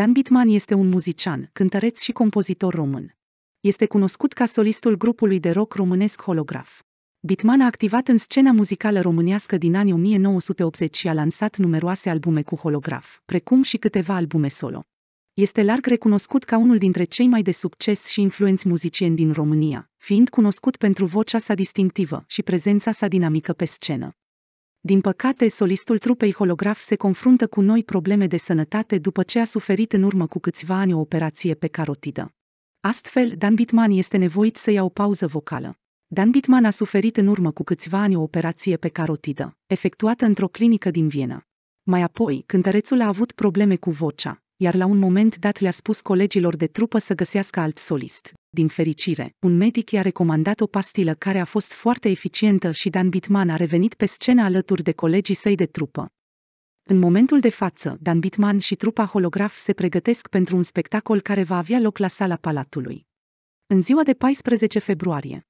Dan Bitman este un muzician, cântăreț și compozitor român. Este cunoscut ca solistul grupului de rock românesc Holograf. Bitman a activat în scena muzicală românească din anii 1980 și a lansat numeroase albume cu holograf, precum și câteva albume solo. Este larg recunoscut ca unul dintre cei mai de succes și influenți muzicieni din România, fiind cunoscut pentru vocea sa distinctivă și prezența sa dinamică pe scenă. Din păcate, solistul trupei holograf se confruntă cu noi probleme de sănătate după ce a suferit în urmă cu câțiva ani o operație pe carotidă. Astfel, Dan Bitman este nevoit să ia o pauză vocală. Dan Bitman a suferit în urmă cu câțiva ani o operație pe carotidă, efectuată într-o clinică din Viena. Mai apoi, cântărețul a avut probleme cu vocea, iar la un moment dat le-a spus colegilor de trupă să găsească alt solist. Din fericire, un medic i-a recomandat o pastilă care a fost foarte eficientă și Dan Bitman a revenit pe scenă alături de colegii săi de trupă. În momentul de față, Dan Bitman și trupa holograf se pregătesc pentru un spectacol care va avea loc la sala Palatului. În ziua de 14 februarie,